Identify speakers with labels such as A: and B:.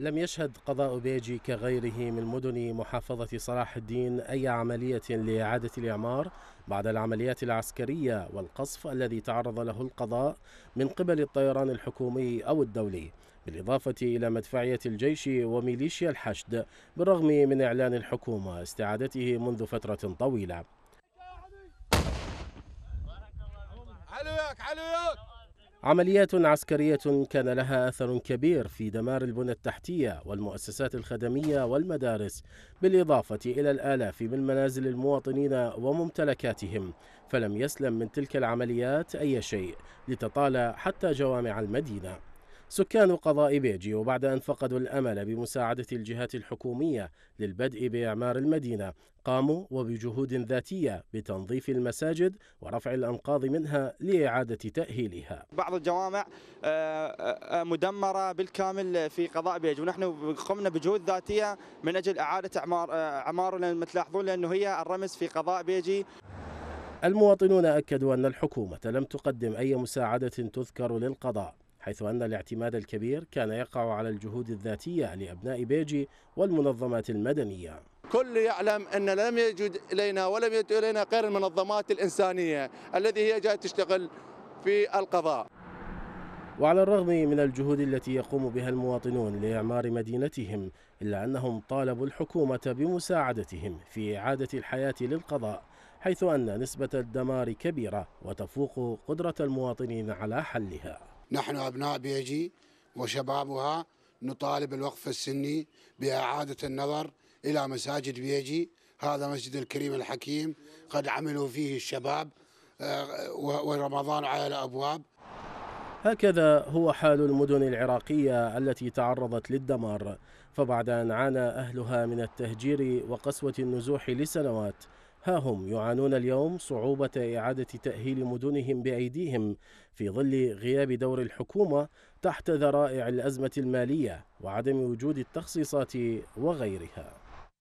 A: لم يشهد قضاء بيجي كغيره من مدن محافظة صلاح الدين أي عملية لإعادة الإعمار بعد العمليات العسكرية والقصف الذي تعرض له القضاء من قبل الطيران الحكومي أو الدولي بالإضافة إلى مدفعية الجيش وميليشيا الحشد بالرغم من إعلان الحكومة استعادته منذ فترة طويلة علويك علويك عمليات عسكرية كان لها أثر كبير في دمار البنى التحتية والمؤسسات الخدمية والمدارس بالإضافة إلى الآلاف من منازل المواطنين وممتلكاتهم فلم يسلم من تلك العمليات أي شيء لتطال حتى جوامع المدينة سكان قضاء بيجي وبعد أن فقدوا الأمل بمساعدة الجهات الحكومية للبدء بإعمار المدينة قاموا وبجهود ذاتية بتنظيف المساجد ورفع الأنقاض منها لإعادة تأهيلها
B: بعض الجوامع آه، آه، مدمرة بالكامل في قضاء بيج ونحن قمنا بجهود ذاتية من أجل إعادة أعمار آه، أعمار لما تلاحظون لأنه هي الرمز في قضاء بيجي
A: المواطنون أكدوا أن الحكومة لم تقدم أي مساعدة تذكر للقضاء حيث أن الاعتماد الكبير كان يقع على الجهود الذاتية لأبناء بيجي والمنظمات المدنية
B: كل يعلم أن لم يجد إلينا ولم يجد إلينا غير المنظمات الإنسانية التي هي جاية تشتغل في القضاء
A: وعلى الرغم من الجهود التي يقوم بها المواطنون لإعمار مدينتهم إلا أنهم طالبوا الحكومة بمساعدتهم في إعادة الحياة للقضاء حيث أن نسبة الدمار كبيرة وتفوق قدرة المواطنين على حلها
C: نحن أبناء بيجي وشبابها نطالب الوقف السني بإعادة النظر إلى مساجد بيجي هذا مسجد الكريم الحكيم قد عملوا فيه الشباب آه، ورمضان على الأبواب
A: هكذا هو حال المدن العراقية التي تعرضت للدمار فبعد أن عانى أهلها من التهجير وقسوة النزوح لسنوات هم يعانون اليوم صعوبة إعادة تأهيل مدنهم بأيديهم في ظل غياب دور الحكومة تحت ذرائع الأزمة المالية وعدم وجود التخصيصات وغيرها